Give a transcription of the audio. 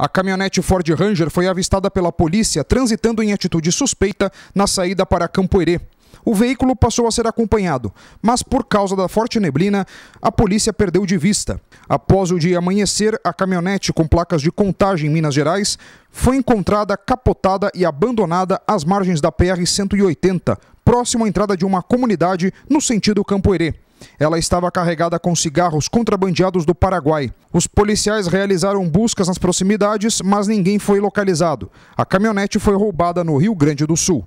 A caminhonete Ford Ranger foi avistada pela polícia transitando em atitude suspeita na saída para Campoerê. O veículo passou a ser acompanhado, mas por causa da forte neblina, a polícia perdeu de vista. Após o dia amanhecer, a caminhonete com placas de contagem em Minas Gerais foi encontrada capotada e abandonada às margens da PR-180, próximo à entrada de uma comunidade no sentido Campo Ere. Ela estava carregada com cigarros contrabandeados do Paraguai. Os policiais realizaram buscas nas proximidades, mas ninguém foi localizado. A caminhonete foi roubada no Rio Grande do Sul.